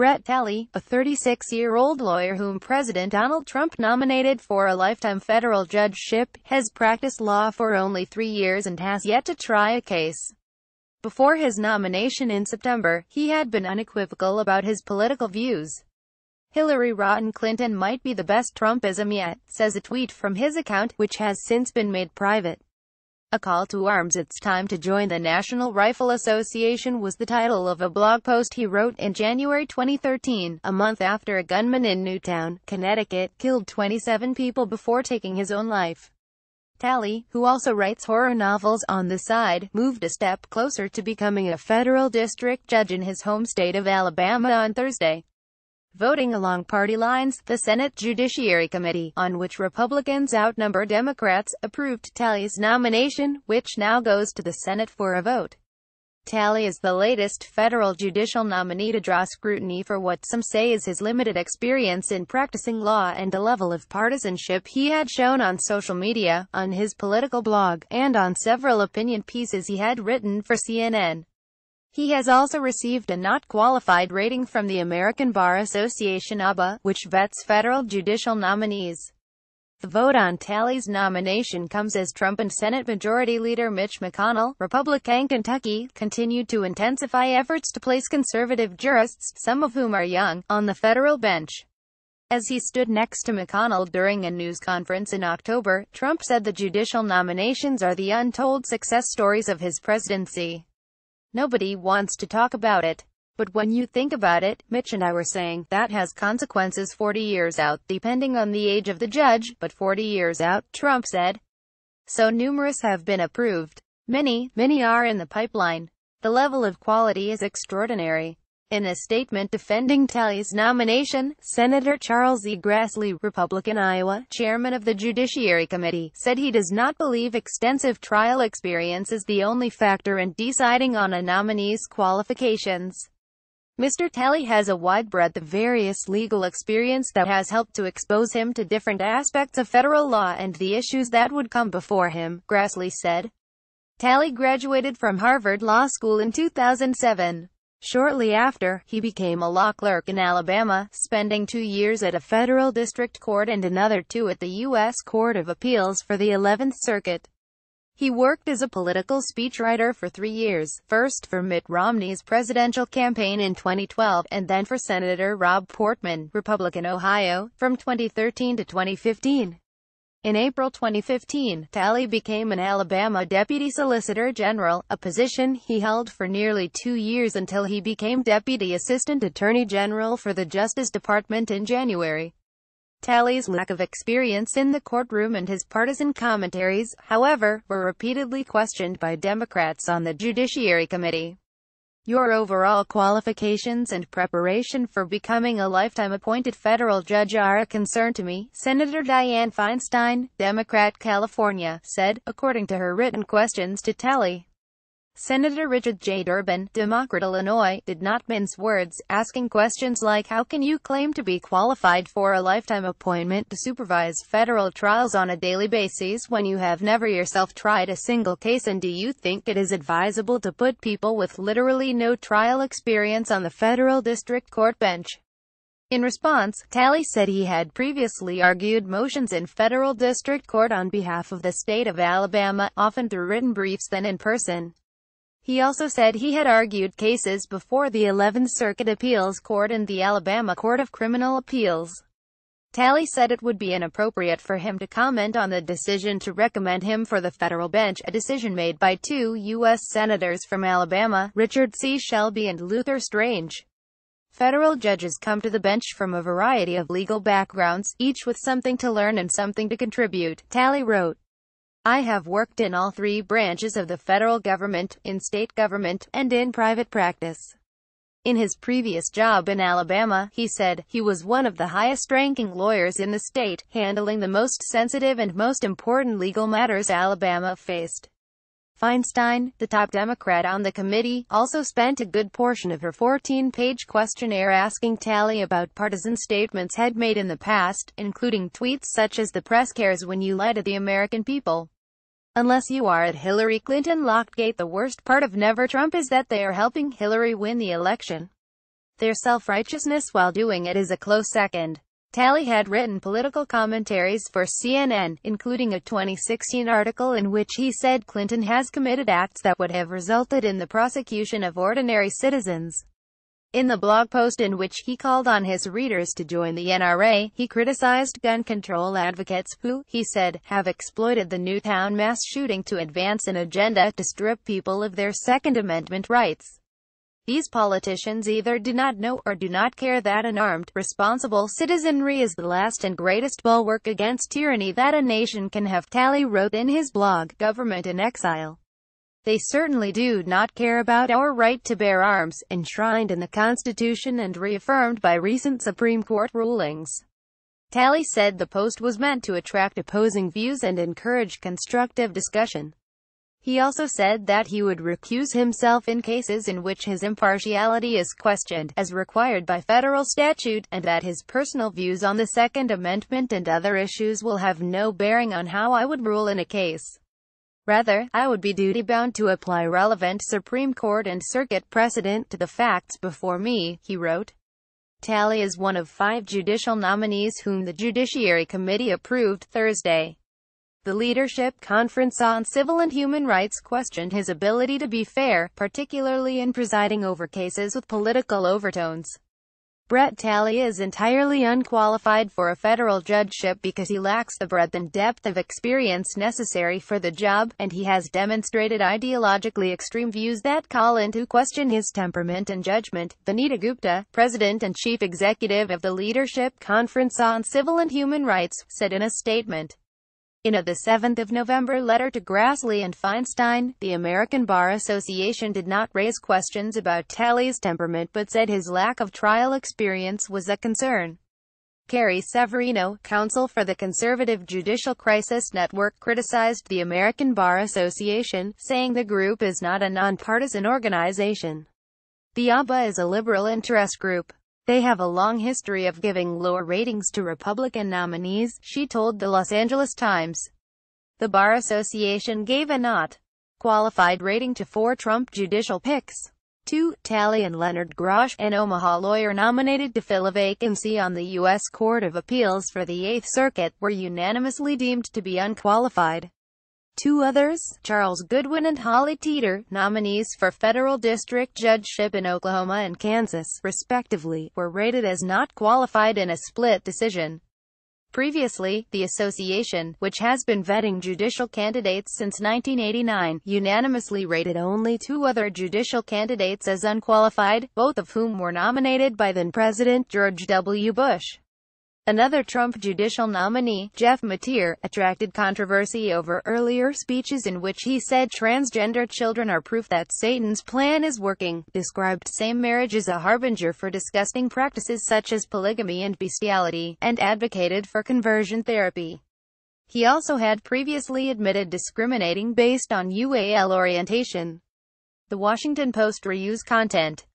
Brett Talley, a 36-year-old lawyer whom President Donald Trump nominated for a lifetime federal judgeship, has practiced law for only three years and has yet to try a case. Before his nomination in September, he had been unequivocal about his political views. Hillary Rotten Clinton might be the best Trumpism yet, says a tweet from his account, which has since been made private. A call to arms it's time to join the National Rifle Association was the title of a blog post he wrote in January 2013, a month after a gunman in Newtown, Connecticut, killed 27 people before taking his own life. Tally, who also writes horror novels on the side, moved a step closer to becoming a federal district judge in his home state of Alabama on Thursday voting along party lines, the Senate Judiciary Committee, on which Republicans outnumber Democrats, approved Talley's nomination, which now goes to the Senate for a vote. Talley is the latest federal judicial nominee to draw scrutiny for what some say is his limited experience in practicing law and the level of partisanship he had shown on social media, on his political blog, and on several opinion pieces he had written for CNN. He has also received a not qualified rating from the American Bar Association ABA, which vets federal judicial nominees. The vote on Talley's nomination comes as Trump and Senate Majority Leader Mitch McConnell, Republican Kentucky, continue to intensify efforts to place conservative jurists, some of whom are young, on the federal bench. As he stood next to McConnell during a news conference in October, Trump said the judicial nominations are the untold success stories of his presidency. Nobody wants to talk about it. But when you think about it, Mitch and I were saying, that has consequences 40 years out, depending on the age of the judge, but 40 years out, Trump said. So numerous have been approved. Many, many are in the pipeline. The level of quality is extraordinary. In a statement defending Talley's nomination, Senator Charles E. Grassley, Republican Iowa, chairman of the Judiciary Committee, said he does not believe extensive trial experience is the only factor in deciding on a nominee's qualifications. Mr. Talley has a wide breadth of various legal experience that has helped to expose him to different aspects of federal law and the issues that would come before him, Grassley said. Talley graduated from Harvard Law School in 2007. Shortly after, he became a law clerk in Alabama, spending two years at a federal district court and another two at the U.S. Court of Appeals for the 11th Circuit. He worked as a political speechwriter for three years, first for Mitt Romney's presidential campaign in 2012, and then for Senator Rob Portman, Republican Ohio, from 2013 to 2015. In April 2015, Talley became an Alabama Deputy Solicitor General, a position he held for nearly two years until he became Deputy Assistant Attorney General for the Justice Department in January. Talley's lack of experience in the courtroom and his partisan commentaries, however, were repeatedly questioned by Democrats on the Judiciary Committee. Your overall qualifications and preparation for becoming a lifetime appointed federal judge are a concern to me, Senator Dianne Feinstein, Democrat California, said, according to her written questions to Telly. Senator Richard J. Durbin, Democrat Illinois, did not mince words, asking questions like how can you claim to be qualified for a lifetime appointment to supervise federal trials on a daily basis when you have never yourself tried a single case and do you think it is advisable to put people with literally no trial experience on the federal district court bench? In response, Talley said he had previously argued motions in federal district court on behalf of the state of Alabama, often through written briefs than in person. He also said he had argued cases before the 11th Circuit Appeals Court and the Alabama Court of Criminal Appeals. Talley said it would be inappropriate for him to comment on the decision to recommend him for the federal bench, a decision made by two U.S. Senators from Alabama, Richard C. Shelby and Luther Strange. Federal judges come to the bench from a variety of legal backgrounds, each with something to learn and something to contribute, Talley wrote. I have worked in all three branches of the federal government, in state government, and in private practice. In his previous job in Alabama, he said, he was one of the highest-ranking lawyers in the state, handling the most sensitive and most important legal matters Alabama faced. Feinstein, the top Democrat on the committee, also spent a good portion of her 14-page questionnaire asking Tally about partisan statements had made in the past, including tweets such as the press cares when you lie to the American people. Unless you are at Hillary Clinton Lockgate the worst part of Never Trump is that they are helping Hillary win the election. Their self-righteousness while doing it is a close second. Talley had written political commentaries for CNN, including a 2016 article in which he said Clinton has committed acts that would have resulted in the prosecution of ordinary citizens. In the blog post in which he called on his readers to join the NRA, he criticized gun control advocates who, he said, have exploited the Newtown mass shooting to advance an agenda to strip people of their Second Amendment rights. These politicians either do not know or do not care that an armed, responsible citizenry is the last and greatest bulwark against tyranny that a nation can have. Talley wrote in his blog, Government in Exile. They certainly do not care about our right to bear arms, enshrined in the Constitution and reaffirmed by recent Supreme Court rulings. Talley said the post was meant to attract opposing views and encourage constructive discussion. He also said that he would recuse himself in cases in which his impartiality is questioned, as required by federal statute, and that his personal views on the Second Amendment and other issues will have no bearing on how I would rule in a case. Rather, I would be duty-bound to apply relevant Supreme Court and circuit precedent to the facts before me, he wrote. Talley is one of five judicial nominees whom the Judiciary Committee approved Thursday. The Leadership Conference on Civil and Human Rights questioned his ability to be fair, particularly in presiding over cases with political overtones. Brett Talley is entirely unqualified for a federal judgeship because he lacks the breadth and depth of experience necessary for the job, and he has demonstrated ideologically extreme views that call into question his temperament and judgment. Vanita Gupta, president and chief executive of the Leadership Conference on Civil and Human Rights, said in a statement. In a 7 November letter to Grassley and Feinstein, the American Bar Association did not raise questions about Talley's temperament but said his lack of trial experience was a concern. Carrie Severino, counsel for the conservative Judicial Crisis Network criticized the American Bar Association, saying the group is not a nonpartisan organization. The ABBA is a liberal interest group. They have a long history of giving lower ratings to Republican nominees, she told the Los Angeles Times. The Bar Association gave a not qualified rating to four Trump judicial picks. 2. Talley and Leonard Grosh, an Omaha lawyer nominated to fill a vacancy on the U.S. Court of Appeals for the Eighth Circuit, were unanimously deemed to be unqualified. Two others, Charles Goodwin and Holly Teeter, nominees for federal district judgeship in Oklahoma and Kansas, respectively, were rated as not qualified in a split decision. Previously, the association, which has been vetting judicial candidates since 1989, unanimously rated only two other judicial candidates as unqualified, both of whom were nominated by then-President George W. Bush. Another Trump judicial nominee, Jeff Mateer, attracted controversy over earlier speeches in which he said transgender children are proof that Satan's plan is working, described same marriage as a harbinger for disgusting practices such as polygamy and bestiality, and advocated for conversion therapy. He also had previously admitted discriminating based on UAL orientation. The Washington Post reused content